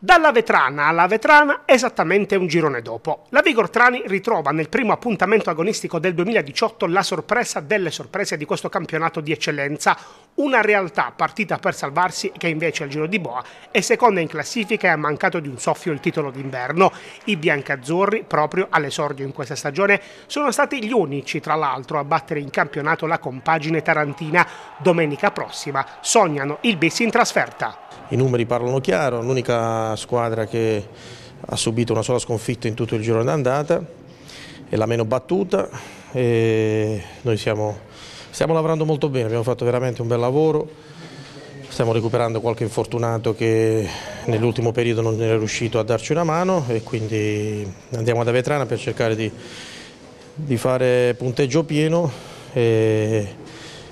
Dalla vetrana alla vetrana esattamente un girone dopo. La Vigor Trani ritrova nel primo appuntamento agonistico del 2018 la sorpresa delle sorprese di questo campionato di eccellenza, una realtà partita per salvarsi che invece al giro di boa è seconda in classifica e ha mancato di un soffio il titolo d'inverno. I biancazzurri, proprio all'esordio in questa stagione, sono stati gli unici tra l'altro a battere in campionato la compagine tarantina. Domenica prossima sognano il bis in trasferta. I numeri parlano chiaro, l'unica squadra che ha subito una sola sconfitta in tutto il giro d'andata, e la meno battuta e noi siamo, stiamo lavorando molto bene, abbiamo fatto veramente un bel lavoro, stiamo recuperando qualche infortunato che nell'ultimo periodo non era riuscito a darci una mano e quindi andiamo ad Avetrana per cercare di, di fare punteggio pieno e,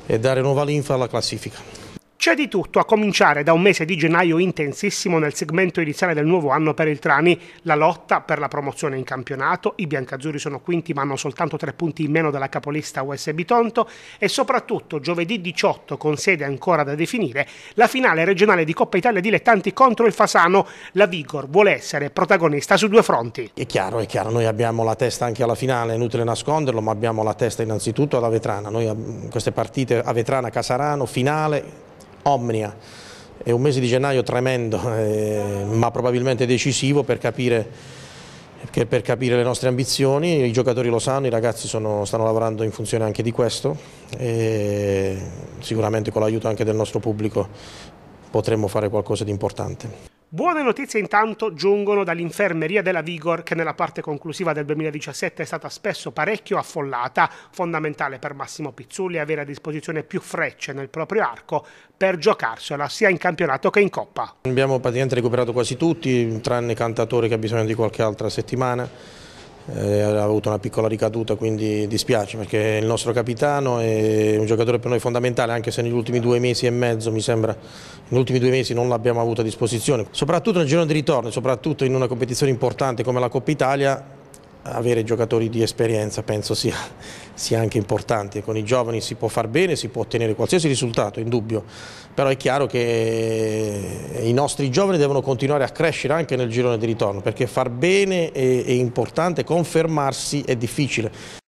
e dare nuova linfa alla classifica. C'è di tutto, a cominciare da un mese di gennaio intensissimo nel segmento iniziale del nuovo anno per il Trani, la lotta per la promozione in campionato, i biancazzurri sono quinti ma hanno soltanto tre punti in meno dalla capolista USB Tonto e soprattutto giovedì 18, con sede ancora da definire, la finale regionale di Coppa Italia Dilettanti contro il Fasano. La Vigor vuole essere protagonista su due fronti. È chiaro, è chiaro, noi abbiamo la testa anche alla finale, è inutile nasconderlo, ma abbiamo la testa innanzitutto alla Vetrana. Noi mm, queste partite a Vetrana, Casarano, finale Omnia. È un mese di gennaio tremendo, eh, ma probabilmente decisivo per capire, per capire, le nostre ambizioni. I giocatori lo sanno, i ragazzi sono, stanno lavorando in funzione anche di questo. E sicuramente con l'aiuto anche del nostro pubblico potremmo fare qualcosa di importante. Buone notizie intanto giungono dall'infermeria della Vigor che nella parte conclusiva del 2017 è stata spesso parecchio affollata, fondamentale per Massimo Pizzulli avere a disposizione più frecce nel proprio arco per giocarsela sia in campionato che in coppa. Abbiamo praticamente recuperato quasi tutti, tranne i cantatori che ha bisogno di qualche altra settimana eh, ha avuto una piccola ricaduta quindi dispiace perché è il nostro capitano è un giocatore per noi fondamentale anche se negli ultimi due mesi e mezzo mi sembra negli ultimi due mesi non l'abbiamo avuto a disposizione soprattutto nel giro di ritorno soprattutto in una competizione importante come la Coppa Italia avere giocatori di esperienza penso sia, sia, anche importante. Con i giovani si può far bene, si può ottenere qualsiasi risultato, indubbio, però è chiaro che i nostri giovani devono continuare a crescere anche nel girone di ritorno, perché far bene è, è importante, confermarsi è difficile.